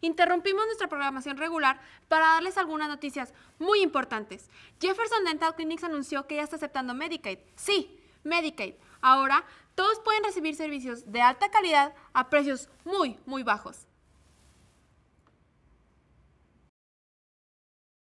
interrumpimos nuestra programación regular para darles algunas noticias muy importantes. Jefferson Dental Clinics anunció que ya está aceptando Medicaid. Sí, Medicaid. Ahora todos pueden recibir servicios de alta calidad a precios muy, muy bajos.